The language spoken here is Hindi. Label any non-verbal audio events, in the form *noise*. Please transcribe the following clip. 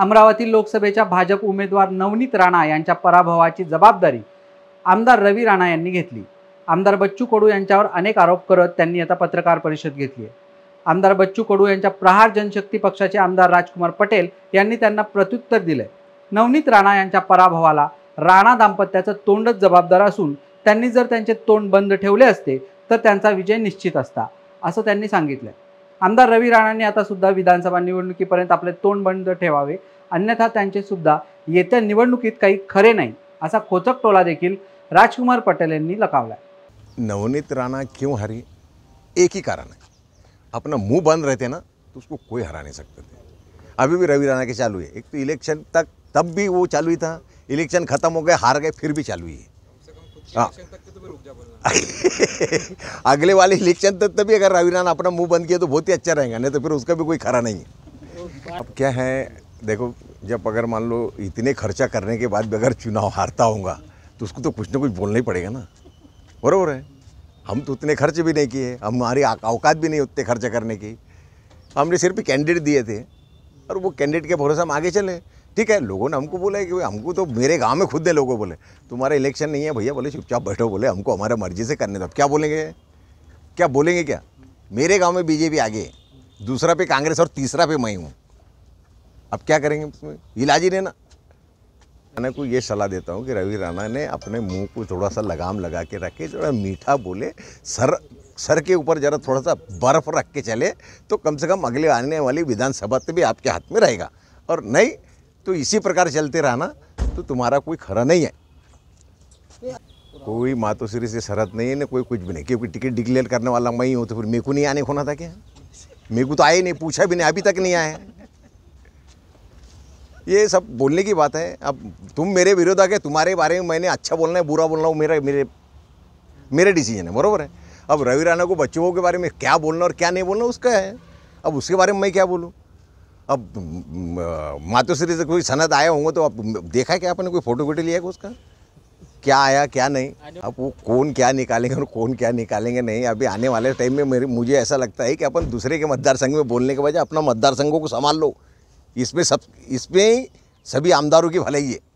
अमरावती लोकसभेच्या भाजप उमेदवार नवनीत राणा यांच्या पराभवाची जबाबदारी आमदार रवी राणा यांनी घेतली आमदार बच्चू कडू यांच्यावर अनेक आरोप करत त्यांनी आता पत्रकार परिषद घेतली आहे आमदार बच्चू कडू यांच्या प्रहार जनशक्ती पक्षाचे आमदार राजकुमार पटेल यांनी त्यांना प्रत्युत्तर दिले नवनीत राणा यांच्या पराभवाला राणा दाम्पत्याचं तोंडच जबाबदार असून त्यांनी जर त्यांचे तोंड बंद ठेवले असते तर त्यांचा विजय निश्चित असता असं त्यांनी सांगितलं आमदार रवी राणांनी आता सुद्धा विधानसभा निवडणुकीपर्यंत आपले तोंड बंद ठेवावे अन्यथा त्यांचे सुद्धा येत्या निवडणुकीत काही खरे नाही असा खोचक टोला देखील राजकुमार पटेल यांनी लकावला नवनीत राणा क्यों हरी एक ही कारण है अपना मुंह बंद रहते ना तो उसको कोई हरा नहीं सकता थे अभी भी रवी राणा के चालू है एक तो इलेक्शन तक तब भी वो चालू ही था इलेक्शन खत्म हो गए हार गए फिर भी चालू ही है हाँ। *laughs* अगले वाले इलेक्शन तक तभी अगर रविनाथ अपना मुंह बंद किया तो बहुत ही अच्छा रहेगा नहीं तो फिर उसका भी कोई खरा नहीं है अब क्या है देखो जब अगर मान लो इतने खर्चा करने के बाद भी अगर चुनाव हारता होगा तो उसको तो कुछ ना कुछ बोलना ही पड़ेगा ना बरबर है हम तो उतने खर्च भी नहीं किए हमारी औकात भी नहीं उतने खर्चा करने की हमने सिर्फ कैंडिडेट दिए थे और वो कैंडिडेट के भरोसे हम आगे चले ठीक है लोगों ने हमको बोला कि हमको तो मेरे गांव में खुद है लोगों बोले तुम्हारा इलेक्शन नहीं है भैया बोले चुपचाप बैठो बोले हमको हमारे मर्जी से करने दो क्या बोलेंगे क्या बोलेंगे क्या मेरे गाँव में बीजेपी आगे दूसरा पे कांग्रेस और तीसरा पे मैं हूँ अब क्या करेंगे उसमें इलाज ही ना मैंने को ये सलाह देता हूँ कि रवि राणा ने अपने मुँह को थोड़ा सा लगाम लगा के रखे थोड़ा मीठा बोले सर सर के ऊपर जरा थोड़ा सा बर्फ रख के चले तो कम से कम अगले आने वाली विधानसभा भी आपके हाथ में रहेगा और नहीं तो इसी प्रकार चलते रहना तो तुम्हारा कोई खरा नहीं है कोई मातोश्री से शरत नहीं है ना कोई कुछ भी नहीं क्योंकि टिकट डिक्लेयर करने वाला मैं ही हूँ तो फिर मेरे को नहीं आने होना था क्या मेरे को तो आए नहीं पूछा भी नहीं अभी तक नहीं आया ये सब बोलने की बात है अब तुम मेरे विरोध आ गए तुम्हारे बारे में मैंने अच्छा बोलना है बुरा बोलना हो मेरा मेरे मेरे डिसीजन है बरोबर है अब रवि राणा को बच्चों के बारे में क्या बोलना और क्या नहीं बोलना उसका है अब उसके बारे में मैं क्या बोलूँ अब मातोश्री से कोई सनद आया होंगे तो अब देखा क्या आपने कोई फोटो वोटो लिया उसका क्या आया क्या नहीं अब वो कौन क्या निकालेंगे और कौन क्या निकालेंगे नहीं अभी आने वाले टाइम में मेरे मुझे ऐसा लगता है कि अपन दूसरे के मतदार संघ में बोलने के बजाय अपना मतदार संघों को संभाल लो इसमें सब इसमें सभी आमदारों की भलाई है